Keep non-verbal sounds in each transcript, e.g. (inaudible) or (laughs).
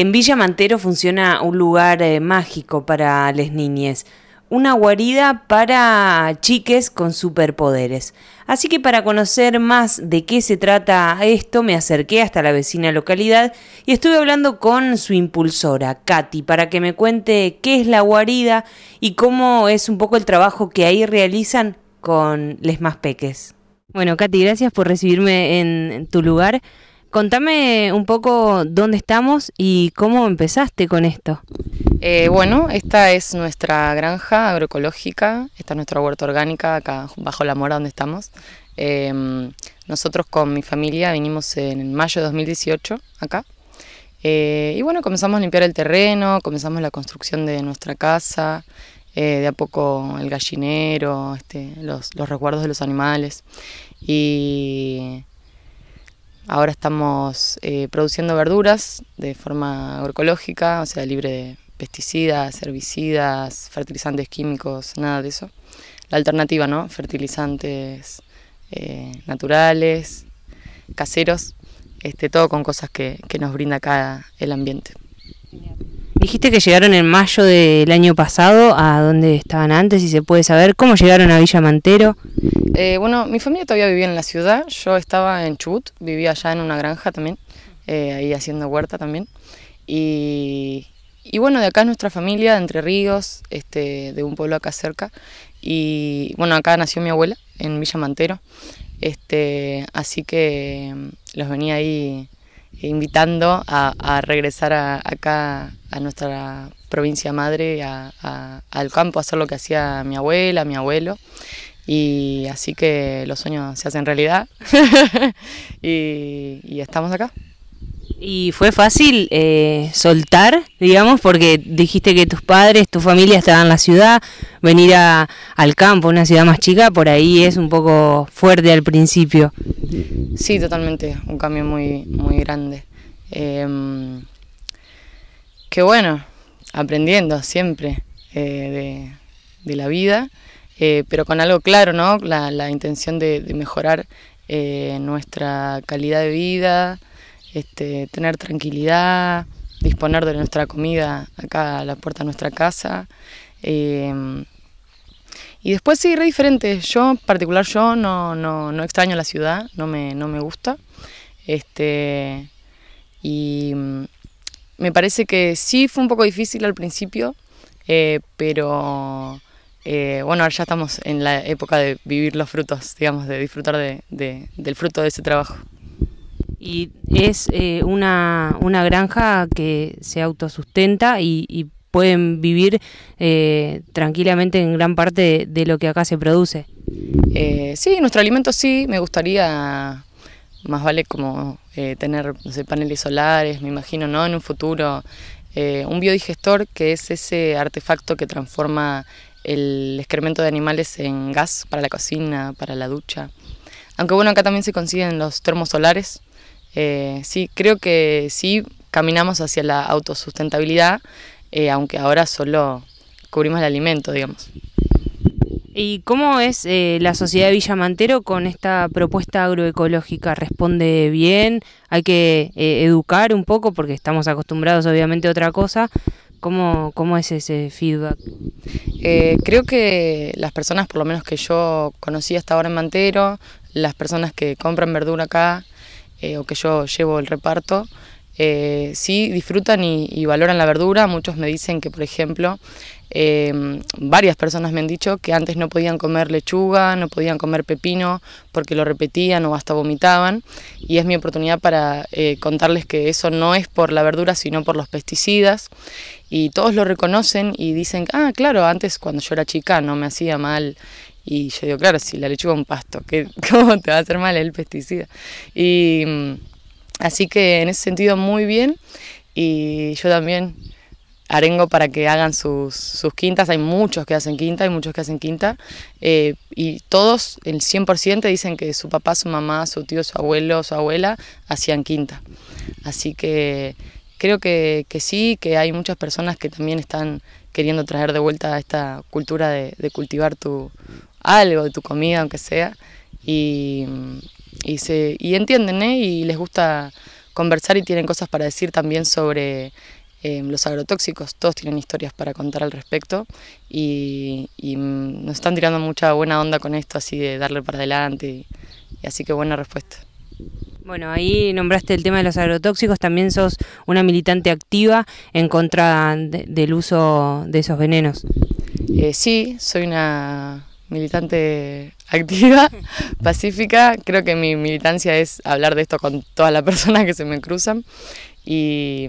En Villa Mantero funciona un lugar eh, mágico para les niñes. una guarida para chiques con superpoderes. Así que para conocer más de qué se trata esto, me acerqué hasta la vecina localidad y estuve hablando con su impulsora, Katy, para que me cuente qué es la guarida y cómo es un poco el trabajo que ahí realizan con les más peques. Bueno, Katy, gracias por recibirme en tu lugar. Contame un poco dónde estamos y cómo empezaste con esto. Eh, bueno, esta es nuestra granja agroecológica, esta es nuestra huerta orgánica acá bajo la mora donde estamos. Em, nosotros con mi familia vinimos en mayo de 2018 acá. Eh, y bueno, comenzamos a limpiar el terreno, comenzamos la construcción de nuestra casa, eh, de a poco el gallinero, este, los, recuerdos de los animales. Y Ahora estamos eh, produciendo verduras de forma agroecológica, o sea, libre de pesticidas, herbicidas, fertilizantes químicos, nada de eso. La alternativa, ¿no? Fertilizantes eh, naturales, caseros, este, todo con cosas que, que nos brinda acá el ambiente. Dijiste que llegaron en mayo del año pasado a donde estaban antes, y se puede saber. ¿Cómo llegaron a Villa Mantero? Eh, bueno, mi familia todavía vivía en la ciudad. Yo estaba en Chubut, vivía allá en una granja también, eh, ahí haciendo huerta también. Y, bueno, de acá es nuestra familia, de Entre Ríos, este, de un pueblo acá cerca. Y bueno, acá nació mi abuela, en Villa Mantero. Este, así que mm, los venía ahí invitando a, regresar a, acá a nuestra provincia madre, a, al campo, a hacer lo que hacía mi abuela, mi abuelo. Y así que los sueños se hacen realidad (laughs) y estamos acá. ¿Y fue fácil eh, soltar, digamos, porque dijiste que tus padres, tu familia estaban en la ciudad, venir al campo, una ciudad más chica, por ahí es un poco fuerte al principio? Sí, totalmente, un cambio muy, muy grande. Em, Qué bueno, aprendiendo siempre eh, de, la vida, eh, pero con algo claro, ¿no? La, intención de mejorar nuestra calidad de vida este, tener tranquilidad, disponer de nuestra comida acá a la puerta de nuestra casa. Em, y después sí, re diferente. Yo, en particular, yo no, no, no extraño la ciudad, no me, no me gusta. Este, y mm, me parece que sí fue un poco difícil al principio, eh, pero eh, bueno, ya estamos en la época de vivir los frutos, digamos, de disfrutar de, del fruto de ese trabajo y es eh, una, granja que se autosustenta y, pueden vivir eh, tranquilamente en gran parte de, lo que acá se produce. Eh, sí, nuestro alimento sí, me gustaría, más vale como eh, tener paneles solares, me imagino, ¿no? En un futuro, un biodigestor que es ese artefacto que transforma el excremento de animales en gas para la cocina, para la ducha. Aunque bueno, acá también se consiguen los termosolares, eh, sí, creo que sí caminamos hacia la autosustentabilidad, eh, aunque ahora solo cubrimos el alimento, digamos. ¿Y cómo es eh, la sociedad de Villamantero con esta propuesta agroecológica? ¿Responde bien? ¿Hay que educar un poco porque estamos acostumbrados obviamente a otra cosa? ¿Cómo, cómo es ese feedback? creo que las personas, por lo menos que yo conocí hasta ahora en Mantero, las personas que compran verdura acá, eh, o que yo llevo el reparto, eh, sí disfrutan y, valoran la verdura. Muchos me dicen que, por ejemplo, eh, varias personas me han dicho que antes no podían comer lechuga, no podían comer pepino porque lo repetían o hasta vomitaban. Y es mi oportunidad para contarles que eso no es por la verdura, sino por los pesticidas. Y todos lo reconocen y dicen, ah, claro, antes cuando yo era chica no me hacía mal y yo digo, claro, si la lechuga un pasto, ¿qué, (laughs) ¿cómo te va a hacer mal el pesticida? Y mm, así que en ese sentido muy bien. Y yo también arengo para que hagan sus, sus quintas. Hay muchos que hacen quinta, hay muchos que hacen quinta. Eh, y todos, el 100%, dicen que su papá, su mamá, su tío, su abuelo, su abuela, hacían quinta. Así que creo que, sí, que hay muchas personas que también están queriendo traer de vuelta esta cultura de cultivar tu, algo de tu comida, aunque sea, y, se, entienden, ¿eh? y les gusta conversar y tienen cosas para decir también sobre em, los agrotóxicos, todos tienen historias para contar al respecto y, mm, nos están tirando mucha buena onda con esto, así de darle para adelante, y, así que buena respuesta. Bueno, ahí nombraste el tema de los agrotóxicos, también sos una militante activa en contra del uso de esos venenos. Eh, sí, soy una militante activa, (laughs) pacífica. Creo que mi militancia es hablar de esto con todas las personas que se me cruzan. Y,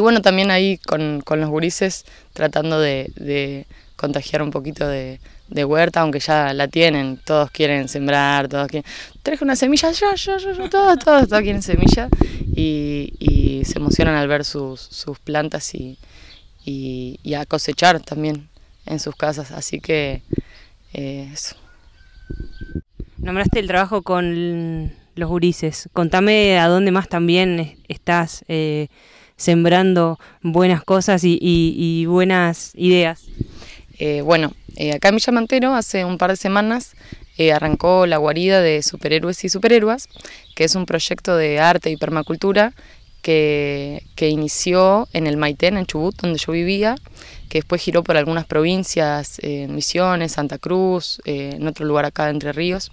bueno, también ahí con, los gurises tratando de, contagiar un poquito de, huerta, aunque ya la tienen. Todos quieren sembrar, todos quieren... Traje una semilla, yo, yo, yo, todos, todos, todos quieren semilla. Y, se emocionan al ver sus, plantas y, y a cosechar también en sus casas. Así que eso. Nombraste el trabajo con los gurises. Contame a dónde más también estás eh, sembrando buenas cosas y, buenas ideas. Eh, bueno, eh, acá en Villamantero hace un par de semanas arrancó la guarida de superhéroes y superhéroas, que es un proyecto de arte y permacultura que, inició en el Maitén, en Chubut, donde yo vivía, que después giró por algunas provincias, eh, Misiones, Santa Cruz, eh, en otro lugar acá Entre Ríos,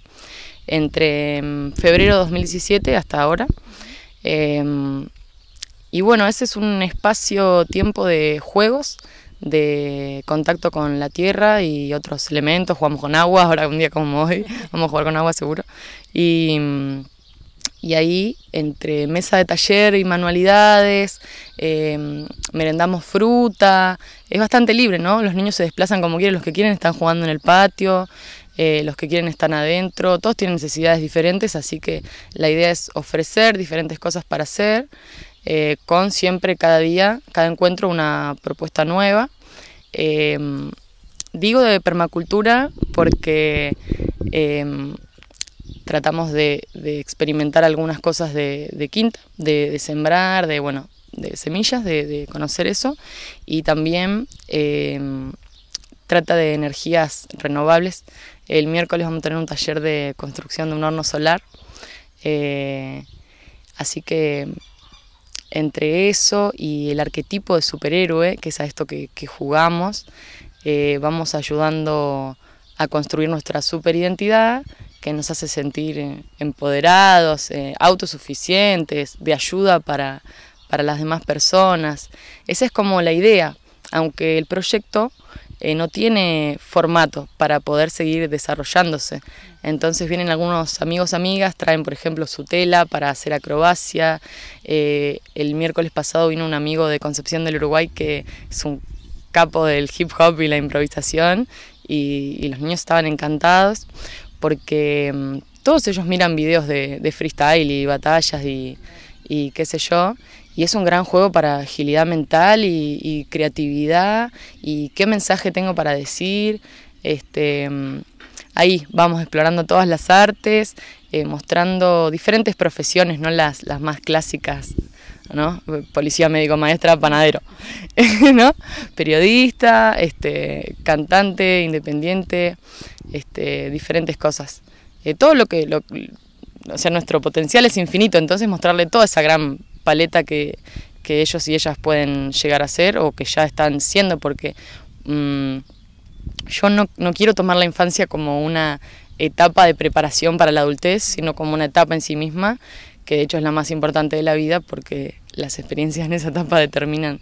entre em, febrero de 2017 hasta ahora. Em, y bueno, ese es un espacio-tiempo de juegos, de contacto con la tierra y otros elementos. Jugamos con agua, (laughs) ahora un día como hoy, vamos a jugar con agua seguro. Y em, y ahí entre mesa de taller y manualidades, eh, merendamos fruta, es bastante libre, ¿no? Los niños se desplazan como quieren, los que quieren están jugando en el patio, eh, los que quieren están adentro, todos tienen necesidades diferentes, así que la idea es ofrecer diferentes cosas para hacer, eh, con siempre cada día, cada encuentro una propuesta nueva. digo de permacultura porque tratamos de, experimentar algunas cosas de, quinta, de, sembrar, de, bueno, de semillas, de, conocer eso. Y también em, trata de energías renovables. El miércoles vamos a tener un taller de construcción de un horno solar. Eh, así que entre eso y el arquetipo de superhéroe, que es a esto que, jugamos, eh, vamos ayudando a construir nuestra superidentidad que nos hace sentir eh, empoderados, eh, autosuficientes, de ayuda para, las demás personas. Esa es como la idea, aunque el proyecto eh, no tiene formato para poder seguir desarrollándose. Entonces vienen algunos amigos, amigas, traen por ejemplo su tela para hacer acrobacia. el miércoles pasado vino un amigo de Concepción del Uruguay que es un capo del hip hop y la improvisación y los niños estaban encantados porque mm, todos ellos miran videos de, freestyle y batallas y, qué sé yo, y es un gran juego para agilidad mental y, creatividad y qué mensaje tengo para decir. Este, mm, ahí vamos explorando todas las artes, eh, mostrando diferentes profesiones, no las, las más clásicas, ¿no? Policía, médico, maestra, panadero, (laughs) ¿no? Periodista, este, cantante, independiente este, diferentes cosas. Eh, todo lo que, o sea, nuestro potencial es infinito, entonces mostrarle toda esa gran paleta que, que ellos y ellas pueden llegar a ser o que ya están siendo, porque mm, yo no, no quiero tomar la infancia como una etapa de preparación para la adultez, sino como una etapa en sí misma, que de hecho es la más importante de la vida, porque las experiencias en esa etapa determinan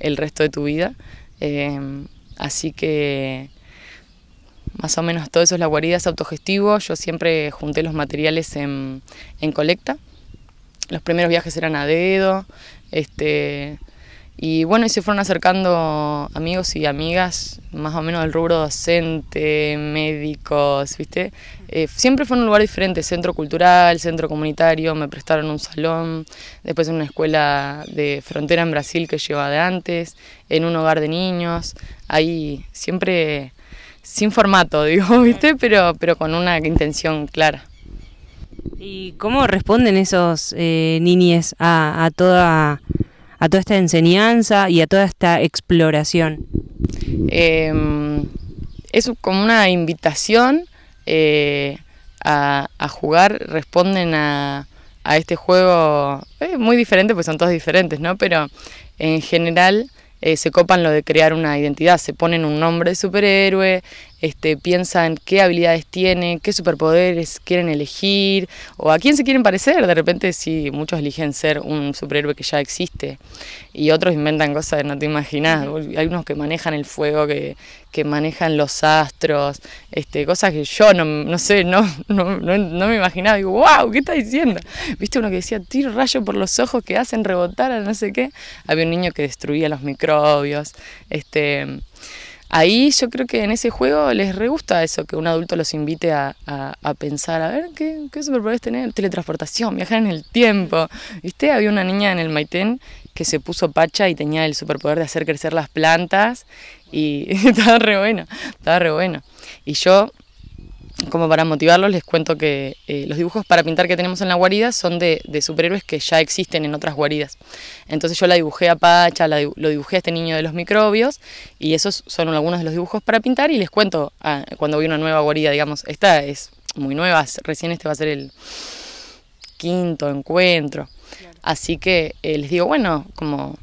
el resto de tu vida. Eh, así que más o menos todo eso es la guarida, es autogestivo. Yo siempre junté los materiales en, colecta. Los primeros viajes eran a dedo. Este, y bueno, se fueron acercando amigos y amigas, más o menos del rubro docente, médicos, ¿viste? Eh, siempre fue en un lugar diferente, centro cultural, centro comunitario, me prestaron un salón, después en una escuela de frontera en Brasil que llevaba de antes, en un hogar de niños, ahí siempre sin formato, (laughs) digo, ¿viste? Pero, pero con una intención clara. ¿Y cómo responden esos eh, niñes a, toda, esta enseñanza y a toda esta exploración? Em, es como una invitación eh, a, jugar, responden a, a este juego eh, muy diferente, pues son todos diferentes, ¿no? Pero en general eh, se copan lo de crear una identidad, se ponen un nombre de superhéroe, este, piensan qué habilidades tienen, qué superpoderes quieren elegir o a quién se quieren parecer. De repente, si sí, muchos eligen ser un superhéroe que ya existe y otros inventan cosas que no te imaginas. Hay unos que manejan el fuego, que, manejan los astros, este, cosas que yo no, sé, no, no, me imaginaba. Digo, wow, ¿qué está diciendo? ¿Viste uno que decía, tiro rayo por los ojos que hacen rebotar a no sé qué? Había un niño que destruía los microbios. Este, ahí yo creo que en ese juego les re gusta eso, que un adulto los invite a, pensar, a ver, ¿qué, qué superpoderes tener? Teletransportación, viajar en el tiempo. ¿Viste? Había una niña en el Maitén que se puso pacha y tenía el superpoder de hacer crecer las plantas y (laughs) estaba re bueno, estaba re bueno. Y yo como para motivarlos, les cuento que eh, los dibujos para pintar que tenemos en la guarida son de, superhéroes que ya existen en otras guaridas. Entonces yo la dibujé a Pacha, la, lo dibujé a este niño de los microbios, y esos son algunos de los dibujos para pintar, y les cuento ah, cuando voy a una nueva guarida, digamos, esta es muy nueva, recién este va a ser el quinto encuentro. Así que eh, les digo, bueno, como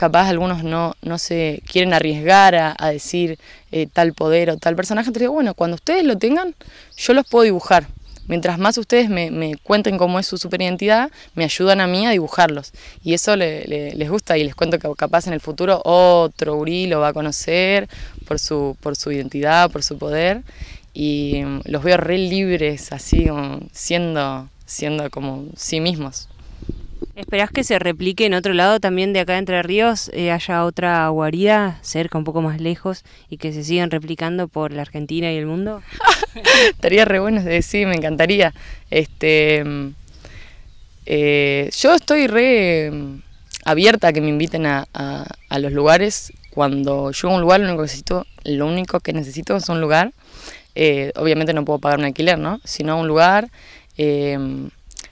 capaz algunos no, no se quieren arriesgar a, a decir eh, tal poder o tal personaje, entonces digo, bueno, cuando ustedes lo tengan, yo los puedo dibujar. Mientras más ustedes me, cuenten cómo es su superidentidad, me ayudan a mí a dibujarlos. Y eso les gusta y les cuento que capaz en el futuro otro Uri lo va a conocer por su, por su identidad, por su poder. Y mm, los veo re libres, así siendo, siendo como sí mismos. ¿Esperás que se replique en otro lado también de acá de Entre Ríos, eh, haya otra guarida cerca, un poco más lejos, y que se sigan replicando por la Argentina y el mundo? (laughs) Estaría re bueno, sí, me encantaría. Este, eh, yo estoy re mm, abierta a que me inviten a, a, los lugares. Cuando yo a un lugar, lo único que necesito, lo único que necesito es un lugar. Eh, obviamente no puedo pagar un alquiler, ¿no? Sino un lugar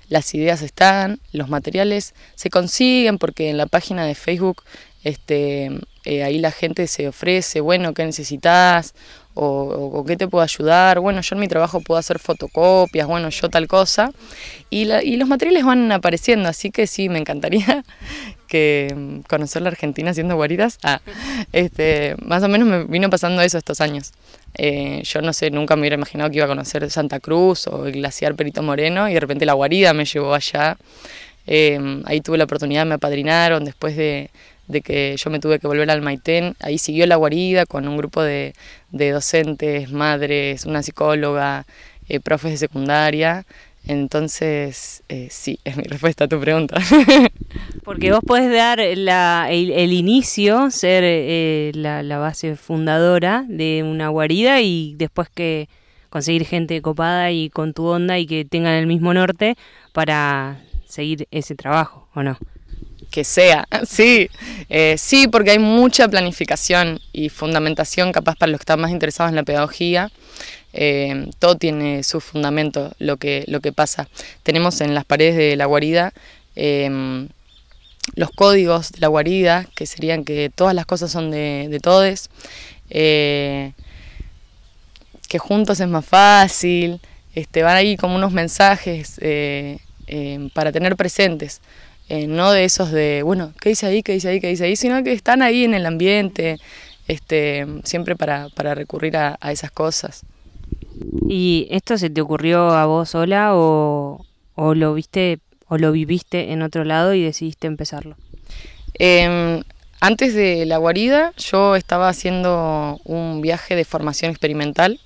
las ideas están, los materiales se consiguen porque en la página de Facebook este, eh, ahí la gente se ofrece, bueno, ¿qué necesitas? O, qué te puedo ayudar, bueno, yo en mi trabajo puedo hacer fotocopias, bueno, yo tal cosa. Y, y los materiales van apareciendo, así que sí, me encantaría que mm, conocer la Argentina haciendo guaridas, ah, este, más o menos me vino pasando eso estos años. Eh, yo no sé, nunca me hubiera imaginado que iba a conocer Santa Cruz o el glaciar Perito Moreno y de repente la guarida me llevó allá. Em, ahí tuve la oportunidad, me apadrinaron después de, de que yo me tuve que volver al Maitén. Ahí siguió la guarida con un grupo de, de docentes, madres, una psicóloga, eh, profes de secundaria. Entonces, eh, sí, es mi (laughs) respuesta a tu pregunta. Porque vos podés dar el, inicio, ser eh, la, base fundadora de una guarida y después que conseguir gente copada y con tu onda y que tengan el mismo norte para seguir ese trabajo, ¿o no? Que sea, (laughs) sí, eh, sí, porque hay mucha planificación y fundamentación capaz para los que están más interesados en la pedagogía. Eh, todo tiene su fundamento, lo que, lo que pasa. Tenemos en las paredes de la guarida em, los códigos de la guarida, que serían que todas las cosas son de, de todes, eh, que juntos es más fácil, este, van ahí como unos mensajes eh, em, para tener presentes. no de esos de, bueno, ¿qué dice ahí? ¿Qué dice ahí? ¿Qué dice ahí? Sino que están ahí en el ambiente, este, siempre para, para recurrir a esas cosas. ¿Y esto se te ocurrió a vos sola o, lo viste o lo viviste en otro lado y decidiste empezarlo? Em, antes de la guarida yo estaba haciendo un viaje de formación experimental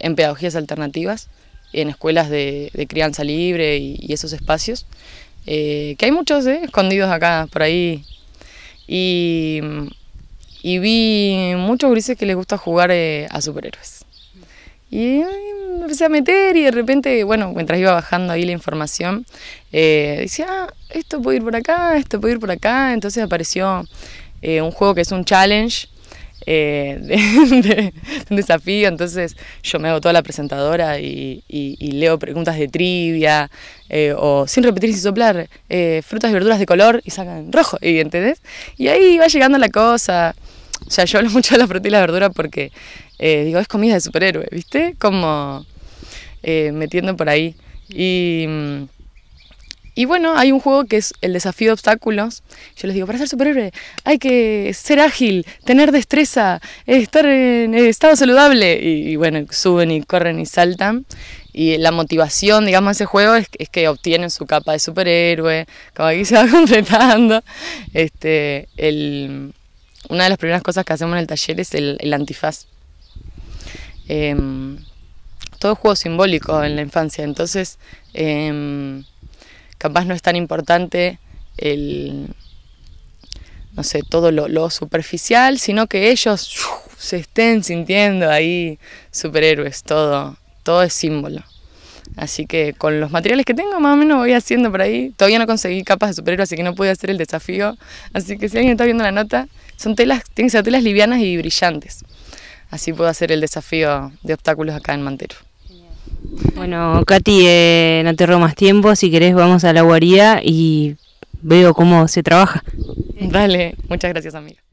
en pedagogías alternativas, en escuelas de, crianza libre y, esos espacios, eh, que hay muchos eh, escondidos acá por ahí. Y, y vi muchos grises que les gusta jugar eh, a superhéroes. Y me empecé a meter y de repente, bueno, mientras iba bajando ahí la información, eh, decía, ah, esto puede ir por acá, esto puede ir por acá. Entonces apareció eh, un juego que es un challenge, eh, (laughs) un desafío. Entonces yo me hago toda la presentadora y, leo preguntas de trivia o sin repetir sin soplar, frutas y verduras de color y sacan rojo, entendés? Y ahí va llegando la cosa. O sea, yo hablo (laughs) mucho de la fruta y la verdura porque eh, digo, es comida de superhéroe, ¿viste? Como eh, metiendo por ahí. Y, y bueno, hay un juego que es el desafío de obstáculos. Yo les digo, para ser superhéroe hay que ser ágil, tener destreza, eh, estar en estado saludable. Y, bueno, suben y corren y saltan. Y la motivación, digamos, de ese juego es, que obtienen su capa de superhéroe, como aquí se va (laughs) completando. Este, el, una de las primeras cosas que hacemos en el taller es el antifaz eh, todo juego simbólico en la infancia, entonces em, capaz no es tan importante el, no sé, todo lo, superficial, sino que ellos se estén sintiendo ahí superhéroes, todo, todo es símbolo. Así que con los materiales que tengo, más o menos voy haciendo por ahí. Todavía no conseguí capas de superhéroe, así que no pude hacer el desafío. Así que si alguien está viendo la nota, son telas, tienen que ser telas livianas y brillantes así puedo hacer el desafío de obstáculos acá en Mantero. Bueno, Katy, eh, no te robo más tiempo, si querés vamos a la guarida y veo cómo se trabaja. Dale, muchas gracias amiga.